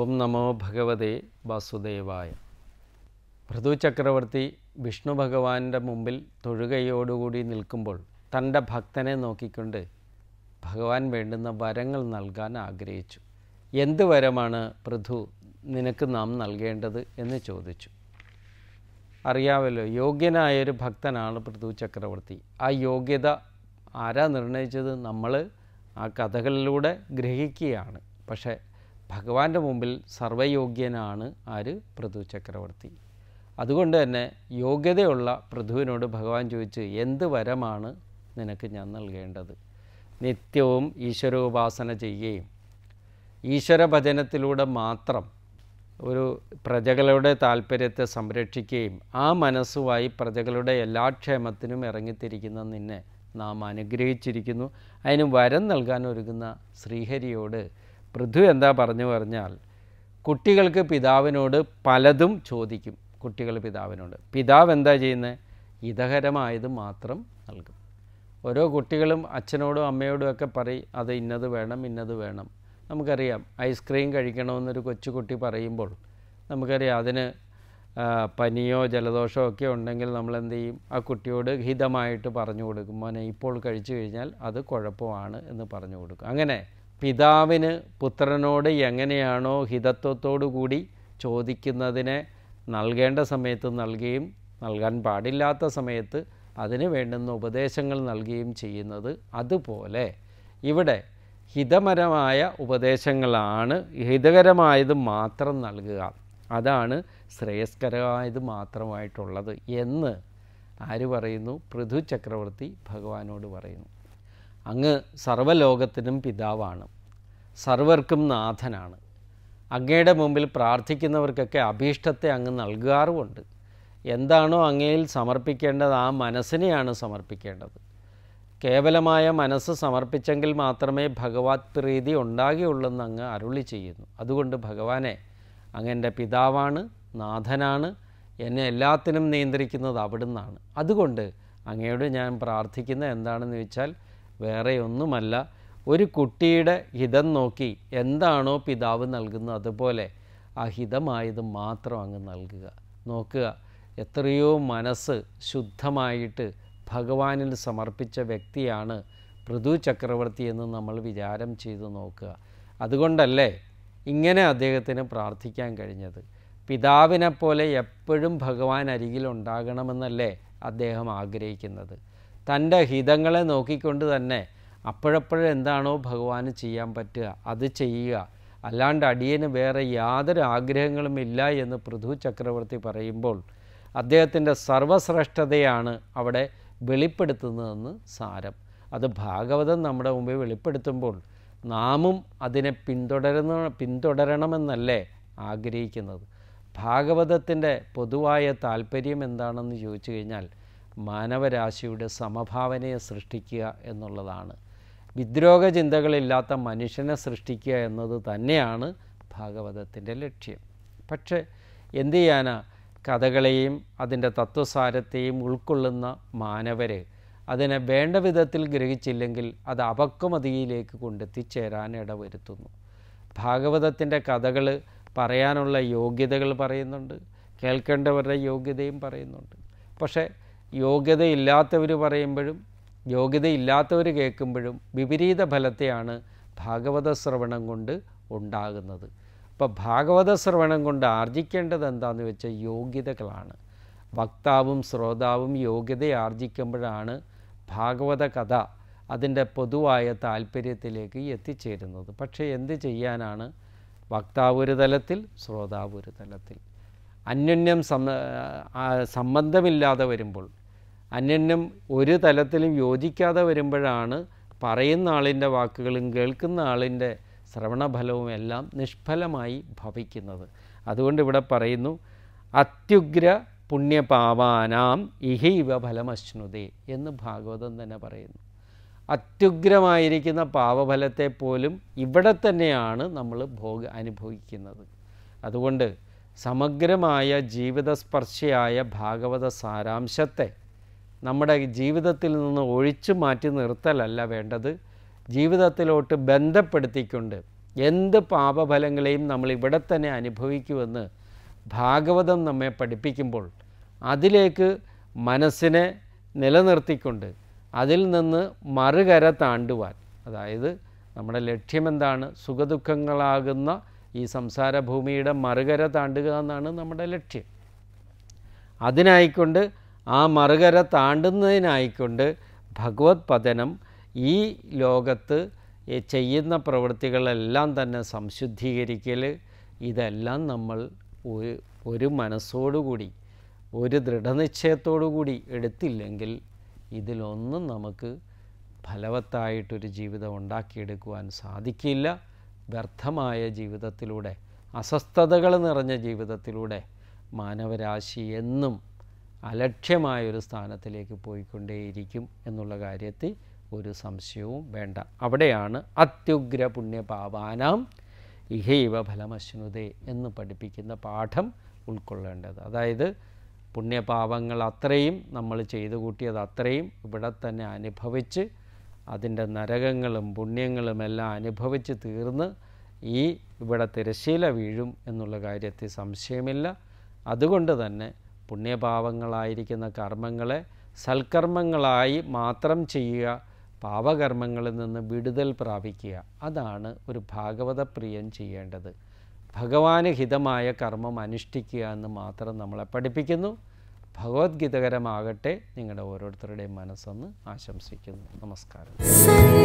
ഓം നമോ ഭഗവതേ വാസുദേവായ ഭൃതു ചക്രവർത്തി വിഷ്ണു ഭഗവാന്റെ മുമ്പിൽ തൊഴുകയോടുകൂടി നിൽക്കുമ്പോൾ തൻ്റെ ഭക്തനെ നോക്കിക്കൊണ്ട് ഭഗവാൻ വേണ്ടുന്ന വരങ്ങൾ നൽകാൻ ആഗ്രഹിച്ചു എന്ത് വരമാണ് പൃഥു നിനക്ക് നാം നൽകേണ്ടത് എന്ന് ചോദിച്ചു അറിയാമല്ലോ യോഗ്യനായൊരു ഭക്തനാണ് പൃഥു ചക്രവർത്തി ആ യോഗ്യത ആരാ നിർണയിച്ചത് നമ്മൾ ആ കഥകളിലൂടെ ഗ്രഹിക്കുകയാണ് പക്ഷേ ഭഗവാന്റെ മുമ്പിൽ സർവയോഗ്യനാണ് ആര് പൃഥു ചക്രവർത്തി അതുകൊണ്ട് തന്നെ യോഗ്യതയുള്ള പൃഥുവിനോട് ഭഗവാൻ ചോദിച്ച് എന്ത് വരമാണ് നിനക്ക് ഞാൻ നൽകേണ്ടത് നിത്യവും ഈശ്വരോപാസന ചെയ്യുകയും ഈശ്വരഭജനത്തിലൂടെ മാത്രം ഒരു പ്രജകളുടെ താല്പര്യത്തെ സംരക്ഷിക്കുകയും ആ മനസ്സുമായി പ്രജകളുടെ എല്ലാ ക്ഷേമത്തിനും ഇറങ്ങിത്തിരിക്കുന്ന നിന്നെ നാം അനുഗ്രഹിച്ചിരിക്കുന്നു അതിന് വരം നൽകാൻ ഒരുങ്ങുന്ന ശ്രീഹരിയോട് പൃഥു എന്താ പറഞ്ഞു പറഞ്ഞാൽ കുട്ടികൾക്ക് പിതാവിനോട് പലതും ചോദിക്കും കുട്ടികൾ പിതാവിനോട് പിതാവ് എന്താ ചെയ്യുന്നത് ഹിതകരമായത് മാത്രം നൽകും ഓരോ കുട്ടികളും അച്ഛനോടും അമ്മയോടും ഒക്കെ പറയും അത് ഇന്നത് വേണം ഇന്നത് വേണം നമുക്കറിയാം ഐസ്ക്രീം കഴിക്കണമെന്നൊരു കൊച്ചുകുട്ടി പറയുമ്പോൾ നമുക്കറിയാം അതിന് പനിയോ ജലദോഷമോ ഒക്കെ ഉണ്ടെങ്കിൽ നമ്മൾ എന്ത് ചെയ്യും ആ കുട്ടിയോട് ഹിതമായിട്ട് പറഞ്ഞു കൊടുക്കും മോനെ ഇപ്പോൾ കഴിച്ചു കഴിഞ്ഞാൽ അത് കുഴപ്പമാണ് എന്ന് പറഞ്ഞു കൊടുക്കും അങ്ങനെ പിതാവിന് പുത്രനോട് എങ്ങനെയാണോ കൂടി ചോദിക്കുന്നതിനെ നൽകേണ്ട സമയത്ത് നൽകുകയും നൽകാൻ പാടില്ലാത്ത സമയത്ത് അതിന് വേണ്ടുന്ന ഉപദേശങ്ങൾ നൽകുകയും ചെയ്യുന്നത് അതുപോലെ ഇവിടെ ഹിതമരമായ ഉപദേശങ്ങളാണ് ഹിതകരമായത് മാത്രം നൽകുക അതാണ് ശ്രേയസ്കരമായത് മാത്രമായിട്ടുള്ളത് എന്ന് ആര് പറയുന്നു പൃഥു ചക്രവർത്തി ഭഗവാനോട് പറയുന്നു അങ്ങ് സർവലോകത്തിനും പിതാവാണ് സർവർക്കും നാഥനാണ് അങ്ങയുടെ മുമ്പിൽ പ്രാർത്ഥിക്കുന്നവർക്കൊക്കെ അഭീഷ്ടത്തെ അങ്ങ് നൽകാറുമുണ്ട് എന്താണോ അങ്ങയിൽ സമർപ്പിക്കേണ്ടത് ആ മനസ്സിനെയാണ് സമർപ്പിക്കേണ്ടത് കേവലമായ മനസ്സ് സമർപ്പിച്ചെങ്കിൽ മാത്രമേ ഭഗവത് പ്രീതി എന്ന് അങ്ങ് അരുളി ചെയ്യുന്നു അതുകൊണ്ട് ഭഗവാനെ അങ്ങൻ്റെ പിതാവാണ് നാഥനാണ് എന്നെ എല്ലാത്തിനും നിയന്ത്രിക്കുന്നത് അവിടുന്നാണ് അതുകൊണ്ട് അങ്ങയോട് ഞാൻ പ്രാർത്ഥിക്കുന്നത് എന്താണെന്ന് ചോദിച്ചാൽ വേറെയൊന്നുമല്ല ഒരു കുട്ടിയുടെ ഹിതം നോക്കി എന്താണോ പിതാവ് നൽകുന്നത് അതുപോലെ ആ ഹിതമായത് മാത്രം അങ്ങ് നൽകുക നോക്കുക എത്രയോ മനസ്സ് ശുദ്ധമായിട്ട് ഭഗവാനിൽ സമർപ്പിച്ച വ്യക്തിയാണ് പൃഥു ചക്രവർത്തി എന്ന് നമ്മൾ വിചാരം ചെയ്തു നോക്കുക അതുകൊണ്ടല്ലേ ഇങ്ങനെ അദ്ദേഹത്തിന് പ്രാർത്ഥിക്കാൻ കഴിഞ്ഞത് പിതാവിനെപ്പോലെ എപ്പോഴും ഭഗവാൻ അരികിൽ ഉണ്ടാകണമെന്നല്ലേ അദ്ദേഹം ആഗ്രഹിക്കുന്നത് തൻ്റെ ഹിതങ്ങളെ നോക്കിക്കൊണ്ട് തന്നെ അപ്പോഴപ്പോഴെന്താണോ ഭഗവാന് ചെയ്യാൻ പറ്റുക അത് ചെയ്യുക അല്ലാണ്ട് അടിയന് വേറെ യാതൊരു ആഗ്രഹങ്ങളും ഇല്ല എന്ന് പൃഥു ചക്രവർത്തി പറയുമ്പോൾ അദ്ദേഹത്തിൻ്റെ സർവശ്രേഷ്ഠതയാണ് അവിടെ വെളിപ്പെടുത്തുന്നതെന്ന് സാരം അത് ഭാഗവതം നമ്മുടെ മുമ്പിൽ വെളിപ്പെടുത്തുമ്പോൾ നാമും അതിനെ പിന്തുടരുന്ന പിന്തുടരണമെന്നല്ലേ ആഗ്രഹിക്കുന്നത് ഭാഗവതത്തിൻ്റെ പൊതുവായ താല്പര്യം എന്താണെന്ന് ചോദിച്ചു കഴിഞ്ഞാൽ മാനവരാശിയുടെ സമഭാവനയെ സൃഷ്ടിക്കുക എന്നുള്ളതാണ് വിദ്രോഹ ചിന്തകളില്ലാത്ത മനുഷ്യനെ സൃഷ്ടിക്കുക എന്നത് തന്നെയാണ് ഭാഗവതത്തിൻ്റെ ലക്ഷ്യം പക്ഷേ എന്തു ചെയ്യാനാ കഥകളെയും അതിൻ്റെ തത്വസാരത്തെയും ഉൾക്കൊള്ളുന്ന മാനവരെ അതിനെ വേണ്ട വിധത്തിൽ ഗ്രഹിച്ചില്ലെങ്കിൽ അത് അപക്വമതിയിലേക്ക് കൊണ്ടെത്തിച്ചേരാൻ ഇടവരുത്തുന്നു ഭാഗവതത്തിൻ്റെ കഥകൾ പറയാനുള്ള യോഗ്യതകൾ പറയുന്നുണ്ട് കേൾക്കേണ്ടവരുടെ യോഗ്യതയും പറയുന്നുണ്ട് പക്ഷേ യോഗ്യതയില്ലാത്തവർ പറയുമ്പോഴും യോഗ്യതയില്ലാത്തവർ കേൾക്കുമ്പോഴും വിപരീത ഫലത്തെയാണ് ഭാഗവത ശ്രവണം കൊണ്ട് ഉണ്ടാകുന്നത് അപ്പോൾ ഭാഗവത ശ്രവണം കൊണ്ട് ആർജിക്കേണ്ടത് എന്താണെന്ന് വെച്ചാൽ യോഗ്യതകളാണ് വക്താവും ശ്രോതാവും യോഗ്യത ആർജിക്കുമ്പോഴാണ് ഭാഗവത കഥ അതിൻ്റെ പൊതുവായ താല്പര്യത്തിലേക്ക് എത്തിച്ചേരുന്നത് പക്ഷേ എന്ത് ചെയ്യാനാണ് വക്താവ് ഒരു തലത്തിൽ ശ്രോതാവ് ഒരു തലത്തിൽ അന്യോന്യം സംബന്ധമില്ലാതെ വരുമ്പോൾ അന്യന്യം ഒരു തലത്തിലും യോജിക്കാതെ വരുമ്പോഴാണ് പറയുന്ന ആളിൻ്റെ വാക്കുകളും കേൾക്കുന്ന ആളിൻ്റെ ശ്രവണഫലവും എല്ലാം നിഷ്ഫലമായി ഭവിക്കുന്നത് അതുകൊണ്ട് ഇവിടെ പറയുന്നു അത്യുഗ്ര പുണ്യപാവാനാം ഇഹൈവ ഫലമശ്നുതേ എന്ന് ഭാഗവതം തന്നെ പറയുന്നു അത്യുഗ്രമായിരിക്കുന്ന പാവഫലത്തെ പോലും ഇവിടെ തന്നെയാണ് നമ്മൾ ഭോഗ അനുഭവിക്കുന്നത് അതുകൊണ്ട് സമഗ്രമായ ജീവിതസ്പർശിയായ ഭാഗവത സാരാംശത്തെ നമ്മുടെ ജീവിതത്തിൽ നിന്ന് ഒഴിച്ചു മാറ്റി നിർത്തലല്ല വേണ്ടത് ജീവിതത്തിലോട്ട് ബന്ധപ്പെടുത്തിക്കൊണ്ട് എന്ത് പാപഫലങ്ങളെയും നമ്മൾ ഇവിടെ തന്നെ അനുഭവിക്കുമെന്ന് ഭാഗവതം നമ്മെ പഠിപ്പിക്കുമ്പോൾ അതിലേക്ക് മനസ്സിനെ നിലനിർത്തിക്കൊണ്ട് അതിൽ നിന്ന് മറുകര താണ്ടുവാൻ അതായത് നമ്മുടെ ലക്ഷ്യമെന്താണ് സുഖദുഃഖങ്ങളാകുന്ന ഈ സംസാര മറുകര താണ്ടുക എന്നാണ് നമ്മുടെ ലക്ഷ്യം അതിനായിക്കൊണ്ട് ആ മറുകര താണ്ടുന്നതിനായിക്കൊണ്ട് ഭഗവത് പതനം ഈ ലോകത്ത് ചെയ്യുന്ന പ്രവൃത്തികളെല്ലാം തന്നെ സംശുദ്ധീകരിക്കൽ ഇതെല്ലാം നമ്മൾ ഒരു ഒരു മനസ്സോടുകൂടി ഒരു ദൃഢനിശ്ചയത്തോടുകൂടി എടുത്തില്ലെങ്കിൽ ഇതിലൊന്നും നമുക്ക് ഫലവത്തായിട്ടൊരു ജീവിതം ഉണ്ടാക്കിയെടുക്കുവാൻ സാധിക്കില്ല വ്യർത്ഥമായ ജീവിതത്തിലൂടെ അസ്വസ്ഥതകൾ നിറഞ്ഞ ജീവിതത്തിലൂടെ മാനവരാശി എന്നും അലക്ഷ്യമായൊരു സ്ഥാനത്തിലേക്ക് പോയിക്കൊണ്ടേയിരിക്കും എന്നുള്ള കാര്യത്തിൽ ഒരു സംശയവും വേണ്ട അവിടെയാണ് അത്യുഗ്ര പുണ്യപാവാനാം ഇഹൈവ ഫലമശ്നുതേ എന്ന് പഠിപ്പിക്കുന്ന പാഠം ഉൾക്കൊള്ളേണ്ടത് അതായത് പുണ്യപാപങ്ങൾ അത്രയും നമ്മൾ ചെയ്തു കൂട്ടിയത് അത്രയും ഇവിടെ തന്നെ അനുഭവിച്ച് അതിൻ്റെ നരകങ്ങളും പുണ്യങ്ങളും എല്ലാം അനുഭവിച്ച് തീർന്ന് ഈ ഇവിടെ തിരശ്ശീല വീഴും എന്നുള്ള കാര്യത്തിൽ സംശയമില്ല അതുകൊണ്ട് തന്നെ പുണ്യഭാവങ്ങളായിരിക്കുന്ന കർമ്മങ്ങളെ സൽക്കർമ്മങ്ങളായി മാത്രം ചെയ്യുക പാവകർമ്മങ്ങളിൽ നിന്ന് വിടുതൽ പ്രാപിക്കുക അതാണ് ഒരു ഭാഗവത പ്രിയൻ ചെയ്യേണ്ടത് ഭഗവാന് ഹിതമായ കർമ്മം അനുഷ്ഠിക്കുക എന്ന് മാത്രം നമ്മളെ പഠിപ്പിക്കുന്നു ഭഗവത്ഗീതകരമാകട്ടെ നിങ്ങളുടെ ഓരോരുത്തരുടെയും മനസ്സെന്ന് ആശംസിക്കുന്നു നമസ്കാരം